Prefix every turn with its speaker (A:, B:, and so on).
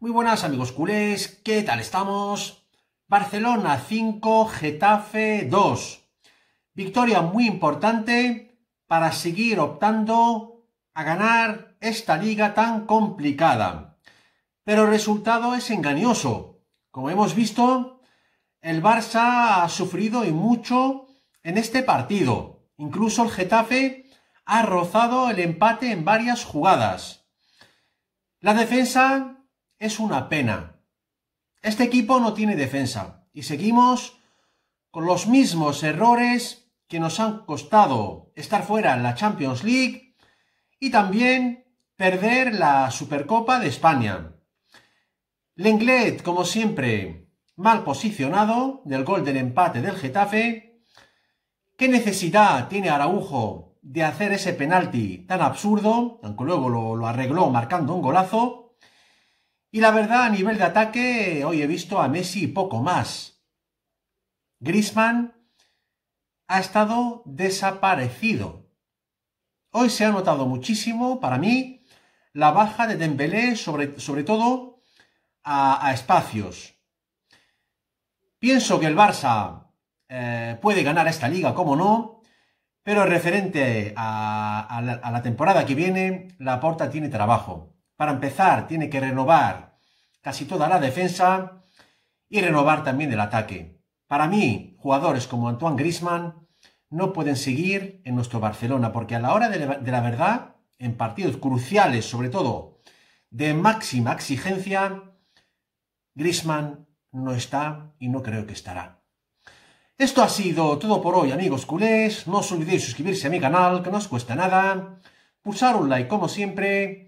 A: Muy buenas amigos culés, ¿qué tal estamos? Barcelona 5, Getafe 2. Victoria muy importante para seguir optando a ganar esta liga tan complicada. Pero el resultado es engañoso. Como hemos visto, el Barça ha sufrido y mucho en este partido. Incluso el Getafe ha rozado el empate en varias jugadas. La defensa es una pena. Este equipo no tiene defensa y seguimos con los mismos errores que nos han costado estar fuera en la Champions League y también perder la Supercopa de España. Lenglet, como siempre, mal posicionado del gol del empate del Getafe. ¿Qué necesidad tiene Araujo de hacer ese penalti tan absurdo? Aunque luego lo, lo arregló marcando un golazo. Y la verdad, a nivel de ataque, hoy he visto a Messi poco más. Grisman ha estado desaparecido. Hoy se ha notado muchísimo, para mí, la baja de Dembélé, sobre, sobre todo a, espacios. Pienso que el Barça eh, puede ganar esta liga, como no, pero referente a, la, a la temporada que viene, la Porta tiene trabajo. Para empezar, tiene que renovar casi toda la defensa y renovar también el ataque. Para mí, jugadores como Antoine Grisman no pueden seguir en nuestro Barcelona, porque a la hora de la verdad, en partidos cruciales, sobre todo de máxima exigencia, Grisman no está y no creo que estará. Esto ha sido todo por hoy, amigos culés. No os olvidéis suscribirse a mi canal, que no os cuesta nada. Pulsar un like como siempre